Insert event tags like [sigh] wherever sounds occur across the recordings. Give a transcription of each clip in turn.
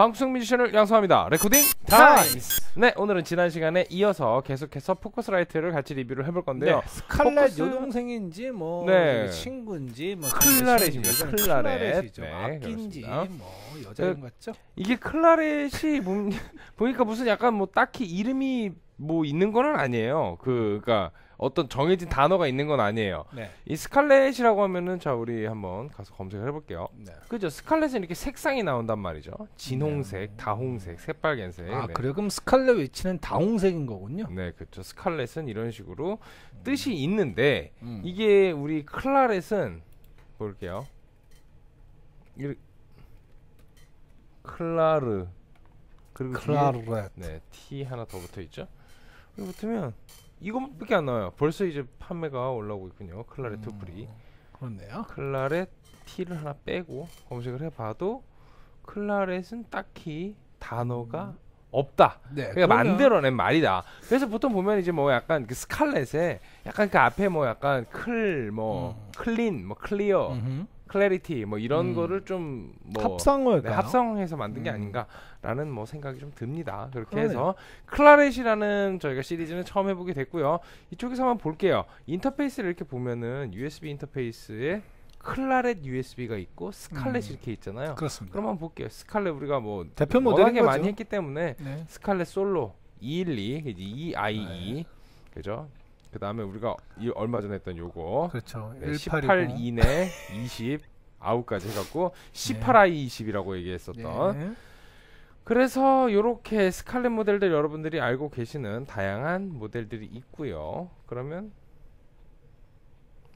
방송 뮤지션을 양성합니다. 레코딩 타임스. 네, 오늘은 지난 시간에 이어서 계속해서 포커스라이트를 같이 리뷰를 해볼 건데요. 네, 스칼렛 포커스... 여동생인지 뭐 네. 친구인지 뭐 클라렛입니다. 클라렛. 클라렛이죠. 네, 악기인지 뭐 여자인 그, 같죠? 이게 클라렛이 [laughs] 보니까 무슨 약간 뭐 딱히 이름이 뭐 있는 거는 아니에요. 그 그러니까 어떤 정해진 단어가 있는 건 아니에요. 네. 이 스칼렛이라고 하면은 자 우리 한번 가서 검색을 해볼게요. 네. 그죠? 스칼렛은 이렇게 색상이 나온단 말이죠. 진홍색, 네. 다홍색, 새빨간색. 아 네. 그래 그럼 스칼렛 위치는 다홍색인 거군요. 네, 그렇죠. 스칼렛은 이런 식으로 음. 뜻이 있는데 음. 이게 우리 클라렛은 볼게요. 이렇 클라르 그리고 클라르 네, T 하나 더 붙어 있죠. 여기 붙으면 이거밖에 안 나와요. 벌써 이제 판매가 올라오고 있군요. 클라렛 음, 투프리. 그렇네요. 클라렛 티를 하나 빼고 검색을 해봐도 클라렛은 딱히 단어가 음. 없다. 네, 그러니까 그러면... 만들어낸 말이다. 그래서 보통 보면 이제 뭐 약간 그 스칼렛에 약간 그 앞에 뭐 약간 클, 뭐 음. 클린, 뭐 클리어, 음흠. 클래리티 뭐 이런 음. 거를 좀 뭐 합성을 네, 합성해서 만든 게 음. 아닌가라는 뭐 생각이 좀 듭니다. 그렇게 그러네. 해서 클라렛이라는 저희가 시리즈는 처음 해보게 됐고요. 이쪽에서 한번 볼게요. 인터페이스를 이렇게 보면은 USB 인터페이스에 클라렛 USB가 있고 스칼렛 음. 이렇게 있잖아요. 그렇습니다. 그럼 한번 볼게요. 스칼렛 우리가 뭐 대표 모델이 많이 했기 때문에 네. 스칼렛 솔로 212 이제 EIE e. 네. 그죠? 그 다음에 우리가 이 얼마 전에 했던 요거 그렇죠. 네, 18 이내 20 아웃까지 해갖고 18i 아 20이라고 얘기했었던 네. 그래서 이렇게 스칼렛 모델들 여러분들이 알고 계시는 다양한 모델들이 있고요. 그러면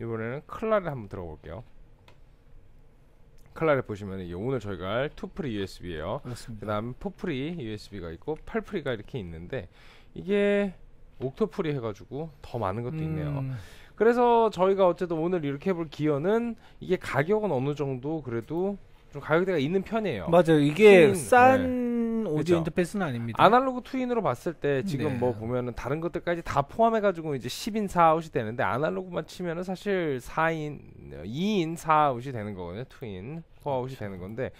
이번에는 클라를 한번 들어볼게요. 클라를 보시면 오늘 저희가 할 투프리 u s b 에요 그다음 포프리 USB가 있고 8프리가 이렇게 있는데 이게 옥토프리 해가지고 더 많은 것도 음. 있네요. 그래서 저희가 어쨌든 오늘 이렇게 해볼 기어는 이게 가격은 어느 정도 그래도 좀 가격대가 있는 편이에요. 맞아요. 이게 트윈, 네. 싼 네. 오디오 인터페이스는 아닙니다. 아날로그 투인으로 봤을 때 지금 네. 뭐 보면은 다른 것들까지 다 포함해가지고 이제 10인 4아웃이 되는데 아날로그만 치면은 사실 4인, 2인 어, 4아웃이 되는 거거든요. 투인. 스톱아웃이 그렇죠. 되는 건데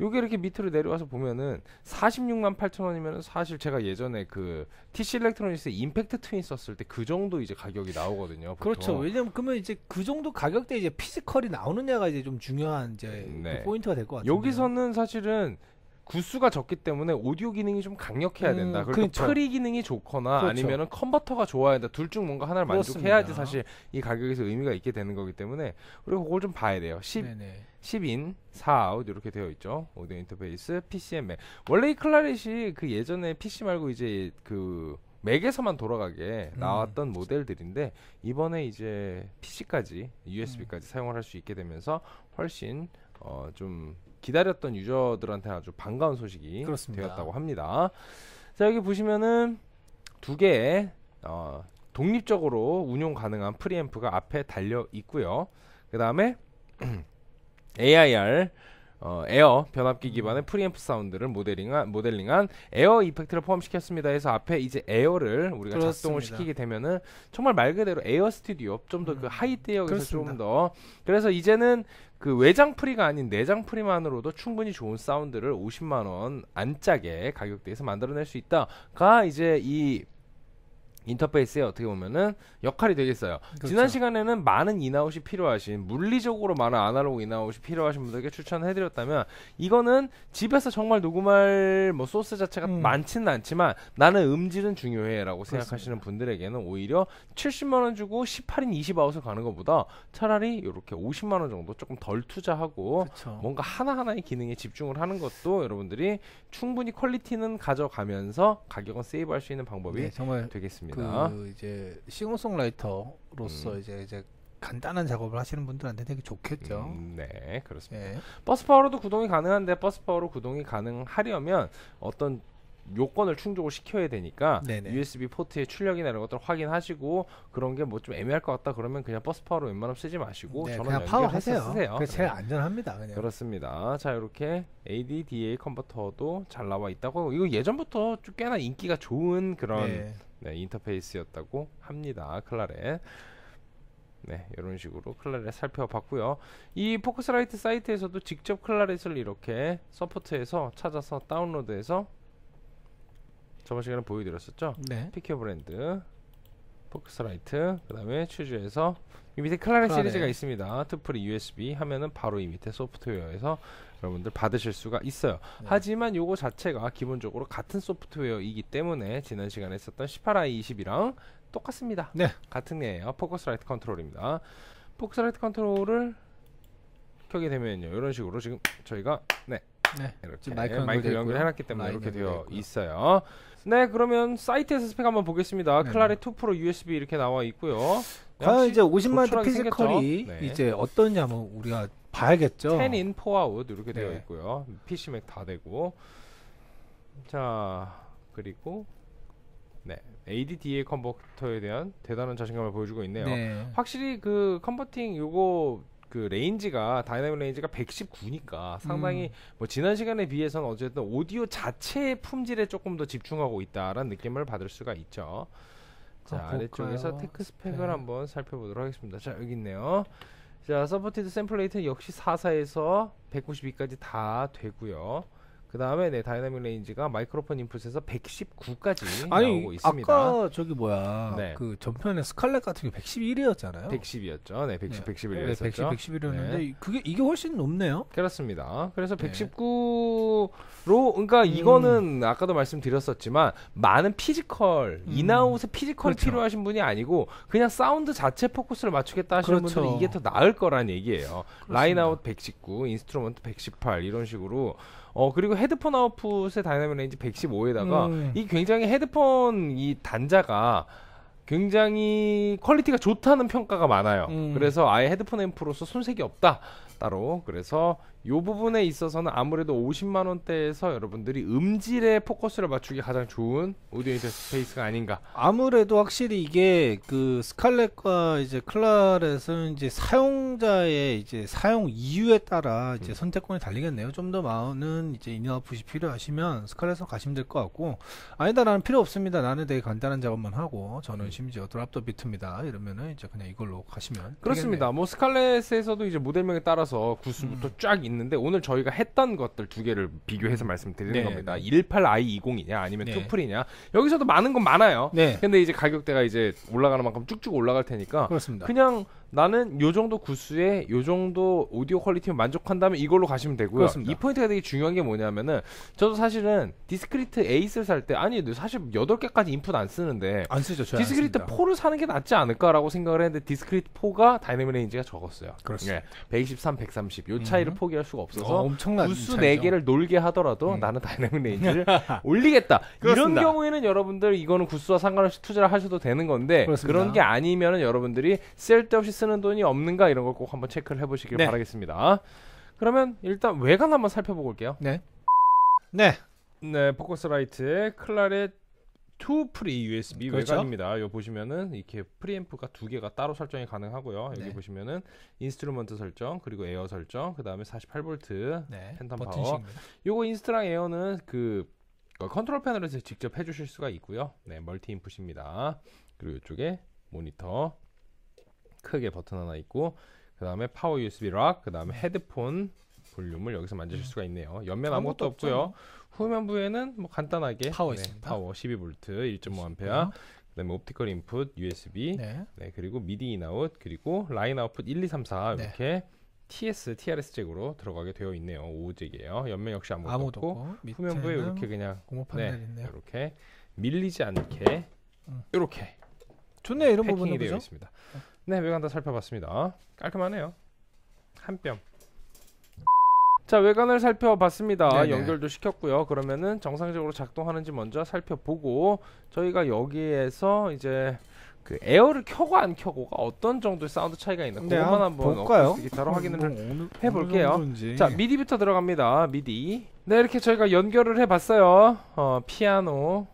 요게 이렇게 밑으로 내려와서 보면은 46만 8천 원이면 사실 제가 예전에 그 TC 일렉트로닉스 임팩트 트윈 썼을 때 그 정도 이제 가격이 나오거든요. 보통. 그렇죠. 왜냐면 그러면 이제 그 정도 가격대 이제 피지컬이 나오느냐가 이제 좀 중요한 이제 그 네. 그 포인트가 될 것 같아요. 여기서는 사실은 구수가 적기 때문에 오디오 기능이 좀 강력해야 음, 된다. 음, 그리고 그렇리 그러니까. 기능이 좋거나 그렇죠. 아니면은 컨버터가 좋아야 된다. 둘 중 뭔가 하나를 만족해야지 사실 이 가격에서 의미가 있게 되는 거기 때문에 그리고 그걸 좀 봐야 돼요. 10, 네네. 10인 4아웃 이렇게 되어 있죠. 오디오 인터페이스, PC 앤 맥. 원래 이 클라릿이 그 예전에 PC 말고 이제 그 맥에서만 돌아가게 음, 나왔던 음. 모델들인데 이번에 이제 PC까지 USB까지 음. 사용을 할 수 있게 되면서 훨씬 어좀 기다렸던 유저들한테 아주 반가운 소식이 그렇습니다. 되었다고 합니다. 자 여기 보시면은 두 개의 어, 독립적으로 운용 가능한 프리앰프가 앞에 달려 있고요. 그 다음에 AIR 어, 에어 변압기 기반의 음. 프리앰프 사운드를 모델링한, 모델링한 에어 이펙트를 포함시켰습니다. 해서 앞에 이제 에어를 우리가 그렇습니다. 작동을 시키게 되면은 정말 말 그대로 에어 스튜디오 좀 더그 음. 하이 대역에서 좀더 그래서 이제는 그 외장프리가 아닌 내장프리만으로도 충분히 좋은 사운드를 50만원 안짝의 가격대에서 만들어낼 수 있다가 이제 이 인터페이스에 어떻게 보면은 역할이 되겠어요. 그렇죠. 지난 시간에는 많은 인아웃이 필요하신 물리적으로 많은 아날로그 인아웃이 필요하신 분들에게 추천해드렸다면 이거는 집에서 정말 녹음할 뭐 소스 자체가 음. 많지는 않지만 나는 음질은 중요해라고 생각하시는 분들에게는 오히려 70만 원 주고 18인 20아웃을 가는 것보다 차라리 이렇게 50만 원 정도 조금 덜 투자하고 그렇죠. 뭔가 하나 하나의 기능에 집중을 하는 것도 여러분들이 충분히 퀄리티는 가져가면서 가격은 세이브할 수 있는 방법이 네, 정말 되겠습니다. 있습니다. 그 이제 싱어송라이터로서 음. 이제 이제 간단한 작업을 하시는 분들한테 되게 좋겠죠. 음, 네, 그렇습니다. 예. 버스 파워로도 구동이 가능한데 버스 파워로 구동이 가능하려면 어떤 요건을 충족을 시켜야 되니까 네네. USB 포트의 출력이나 이런 것들 확인하시고 그런 게 뭐 좀 애매할 것 같다 그러면 그냥 버스 파워로 웬만하면 쓰지 마시고 네, 전원 연결해서 쓰세요. 그게 제일 네. 안전합니다. 그냥. 그렇습니다. 자 이렇게 ADDA 컨버터도 잘 나와 있다고 이거 예전부터 꽤나 인기가 좋은 그런 네. 네, 인터페이스였다고 합니다. 클라렛. 네, 이런 식으로 클라렛 살펴봤고요. 이 포크스라이트 사이트에서도 직접 클라렛을 이렇게 서포트해서 찾아서 다운로드해서 저번 시간에 보여드렸었죠? 네. 피케 브랜드, 포크스라이트, 그 다음에 슈즈에서 이 밑에 클라렛 아, 시리즈가 있습니다. 투프리 USB 하면은 바로 이 밑에 소프트웨어에서 여러분들 받으실 수가 있어요. 네. 하지만 요거 자체가 기본적으로 같은 소프트웨어이기 때문에 지난 시간에 썼던 18i20이랑 똑같습니다. 네. 같은 애예요. 포커스라이트 컨트롤입니다. 포커스라이트 컨트롤을 켜게 되면요. 이런 식으로 지금 저희가 네 네. 이렇게 마이크, 마이크 연결 해놨기 때문에 네, 이렇게 네, 네, 되어 있어요. 네, 그러면 사이트에서 스펙 한번 보겠습니다. 네. 클라리 2 프로 USB 이렇게 나와 있고요. 과연 이제 50만 원 피지컬이 네. 이제 어떤지 한번 우리가 봐야겠죠. 10인 4아웃 이렇게 되어 있고요. PC 맥 다 되고. 자, 그리고 네. ADDA 컨버터에 대한 대단한 자신감을 보여주고 있네요. 네. 확실히 그 컨버팅 요거 그 레인지가 다이나믹 레인지가 119니까 상당히 음. 뭐 지난 시간에 비해서는 어쨌든 오디오 자체의 품질에 조금 더 집중하고 있다라는 느낌을 받을 수가 있죠. 자 아, 아래쪽에서 테크 스펙을 스 네. 한번 살펴보도록 하겠습니다. 자 여기 있네요. 자 서포티드 샘플레이트 역시 4사에서 192까지 다 되고요. 그 다음에 네 다이나믹 레인지가 마이크로폰 인풋에서 119까지 아니, 나오고 있습니다. 아까 저기 뭐야 네. 그 전편에 스칼렛 같은 게 111이었잖아요. 110이었죠. 네, 110, 네. 111이었죠. 110, 111이었는데 네. 그게 이게 훨씬 높네요. 그렇습니다. 그래서 119로 그러니까 음. 이거는 아까도 말씀드렸었지만 많은 피지컬 음. 인아웃의 피지컬이 그렇죠. 필요하신 분이 아니고 그냥 사운드 자체 포커스를 맞추겠다 하시는 그렇죠. 분들은 이게 더 나을 거란 얘기예요. 라인아웃 119, 인스트루먼트 118 이런 식으로. 어 그리고 헤드폰 아웃풋의 다이나믹 레인지 115에다가 음. 이 굉장히 헤드폰 이 단자가 굉장히 퀄리티가 좋다는 평가가 많아요. 음. 그래서 아예 헤드폰 앰프로서 손색이 없다. 따로 그래서 요 부분에 있어서는 아무래도 50만 원대에서 여러분들이 음질에 포커스를 맞추기 가장 좋은 오디오 인터 스페이스가 아닌가. 아무래도 확실히 이게 그 스칼렛과 이제 클라렛은 이제 사용자의 이제 사용 이유에 따라 이제 음. 선택권이 달리겠네요. 좀 더 많은 이제 인아풋이 필요하시면 스칼렛으로 가시면 될 것 같고 아니다 나는 필요 없습니다. 나는 되게 간단한 작업만 하고 저는 음. 심지어 드랍 더 비트입니다. 이러면은 이제 그냥 이걸로 가시면 그렇습니다. 되겠네요. 뭐 스칼렛에서도 이제 모델명에 따라서 구수부터 음. 쫙 있는 있는데 오늘 저희가 했던 것들 두 개를 비교해서 말씀드리는 네. 겁니다. 18i20이냐 아니면 네. 투플이냐 여기서도 많은 건 많아요. 네. 근데 이제 가격대가 이제 올라가는 만큼 쭉쭉 올라갈 테니까 그렇습니다. 그냥 나는 요 정도 구수에 요 정도 오디오 퀄리티면 만족한다면 이걸로 가시면 되고요. 그렇습니다. 이 포인트가 되게 중요한 게 뭐냐면은 저도 사실은 디스크리트 에이스를살 때 아니 사실 8개까지 인풋 안 쓰는데 안 쓰죠. 디스크리트 안 4를 사는 게 낫지 않을까라고 생각을 했는데 디스크리트 4가 다이내믹 레인지가 적었어요. 그렇습니다. 네. 123, 130. 요 차이를 음. 포기할 수가 없어서 어, 엄청난 구수 차이죠. 4개를 놀게 하더라도 음. 나는 다이내믹 레인지를 [laughs] 올리겠다. 그렇습니다. 이런 경우에는 여러분들 이거는 구수와 상관없이 투자를 하셔도 되는 건데 그렇습니다. 그런 게 아니면은 여러분들이 쓸데없이 쓰 쓰는 돈이 없는가 이런 걸 꼭 한번 체크를 해보시길 네. 바라겠습니다. 그러면 일단 외관 한번 살펴보고 올게요. 네. 네. 네, 포커스라이트 클라렛 2 프리 USB 그렇죠? 외관입니다. 여기 보시면은 이렇게 프리앰프가 두 개가 따로 설정이 가능하고요. 여기 네. 보시면은 인스트루먼트 설정, 그리고 에어 설정, 그다음에 48V 네. 팬텀 파워. 요거 인스트랑 에어는 그, 그 컨트롤 패널에서 직접 해 주실 수가 있고요. 네, 멀티 인풋입니다. 그리고 이쪽에 모니터 크게 버튼 하나 있고 그 다음에 파워 USB 락, 그 다음에 헤드폰 볼륨을 여기서 만지실 음. 수가 있네요. 옆면 아무것도 없고요. 후면부에는 뭐 간단하게 파워 네, 파워 12V 1.5A 그다음에 옵티컬 인풋 USB 네. 네 그리고 미디 인아웃 그리고 라인 아웃풋 1, 2, 3, 4 이렇게 TS, TRS 잭으로 들어가게 되어 있네요. 5잭이에요. 옆면 역시 아무것도, 아무것도 없고, 없고 후면부에 이렇게 그냥 공업 판넬 네, 있네요. 이렇게 밀리지 않게 음. 이렇게 좋네 요 이런 부분이 되어 있습니다. 어. 네, 외관다 살펴봤습니다. 깔끔하네요. 한 뼘. 자, 외관을 살펴봤습니다. 네네. 연결도 시켰고요. 그러면은 정상적으로 작동하는지 먼저 살펴보고 저희가 여기에서 이제 그 에어를 켜고 안 켜고가 어떤 정도의 사운드 차이가 있나 네, 그것만 한번 볼까요? 기타로 음, 확인을 뭐 해볼게요. 자 미디부터 들어갑니다. 미디. 네 이렇게 저희가 연결을 해봤어요. 어, 피아노,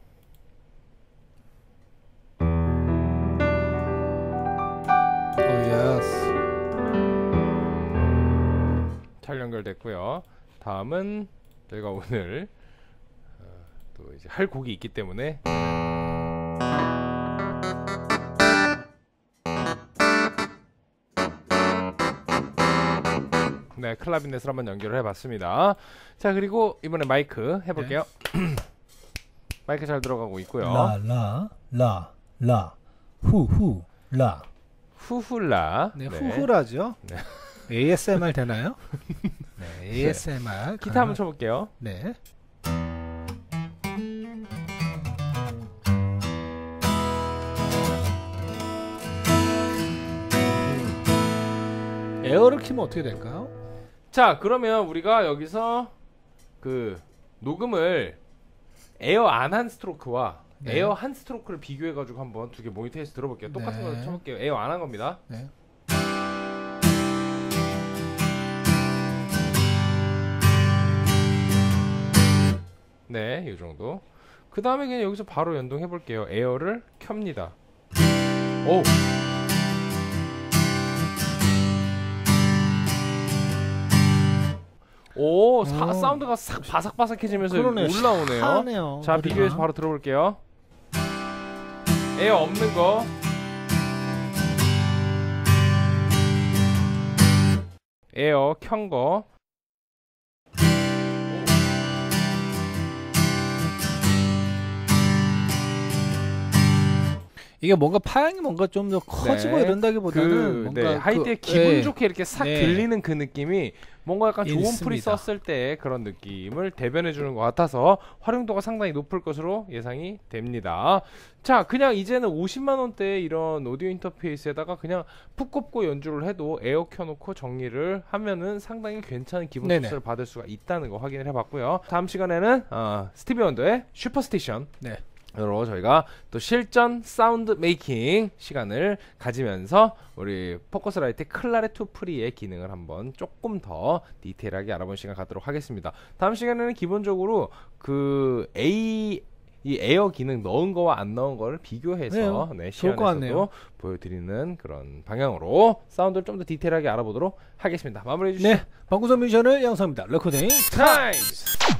잘 연결됐고요. 다음은 저희가 오늘 어, 또 이제 할 곡이 있기 때문에 네, 클라비넷을 한번 연결을 해봤습니다. 자, 그리고 이번에 마이크 해볼게요. 네. 마이크 잘 들어가고 있고요. 라, 라, 라, 라, 후, 후, 라. 후후라. 네, 네. 후후라죠. 네. ASMR 되나요? 네, ASMR. 가 네. 기타 한번 쳐볼게요. 네. 에어를 키면 어떻게 될까요? 자, 그러면 우리가 여기서 그 녹음을 에어 안 한 스트로크와 네. 에어 한 스트로크를 비교해가지고 한번 두 개 모니터에서 들어볼게요. 똑같은 네. 걸 쳐볼게요. 에어 안 한 겁니다. 네. 네, 이 정도. 그 다음에 그냥 여기서 바로 연동해 볼게요. 에어를 켭니다. 오! 오, 사, 사운드가 싹 바삭바삭해지면서 그러네, 올라오네요. 시하네요 자, 머리가. 비교해서 바로 들어볼게요. 에어 없는 거. 에어 켠 거. 이게 뭔가 파양이 뭔가 좀 더 커지고 네. 이런다기보다는 그, 뭔가 네. 그 하이드의 예. 기분 네. 좋게 이렇게 싹 네. 들리는 그 느낌이 뭔가 약간 좋은 풀이 썼을 때 그런 느낌을 대변해 주는 것 같아서 활용도가 상당히 높을 것으로 예상이 됩니다. 자, 그냥 이제는 50만 원대 이런 오디오 인터페이스에다가 그냥 푹 꼽고 연주를 해도 에어 켜놓고 정리를 하면은 상당히 괜찮은 기분 점수를 받을 수가 있다는 거 확인을 해봤고요. 다음 시간에는 어, 스티비 원더의 슈퍼스테이션. 네. 으로 저희가 또 실전 사운드 메이킹 시간을 가지면서 우리 포커스라이트 클라레투 프리의 기능을 한번 조금 더 디테일하게 알아본 시간 갖도록 하겠습니다. 다음 시간에는 기본적으로 그 A 이 에어 기능 넣은 거와 안 넣은 거를 비교해서 네, 네 시연에서도 보여드리는 그런 방향으로 사운드를 좀 더 디테일하게 알아보도록 하겠습니다. 마무리해 주시죠. 네, 방구선미션을영상입니다 레코딩 타임